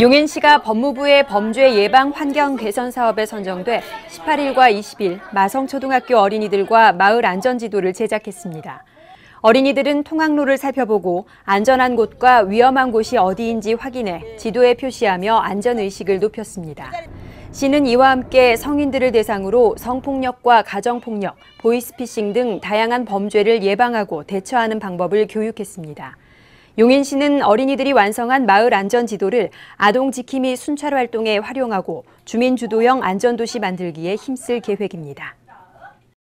용인시가 법무부의 범죄 예방 환경 개선 사업에 선정돼 18일과 20일 마성초등학교 어린이들과 마을 안전지도를 제작했습니다. 어린이들은 통학로를 살펴보고 안전한 곳과 위험한 곳이 어디인지 확인해 지도에 표시하며 안전의식을 높였습니다. 시는 이와 함께 성인들을 대상으로 성폭력과 가정폭력, 보이스피싱 등 다양한 범죄를 예방하고 대처하는 방법을 교육했습니다. 용인시는 어린이들이 완성한 마을 안전 지도를 아동 지킴이 순찰 활동에 활용하고 주민 주도형 안전도시 만들기에 힘쓸 계획입니다.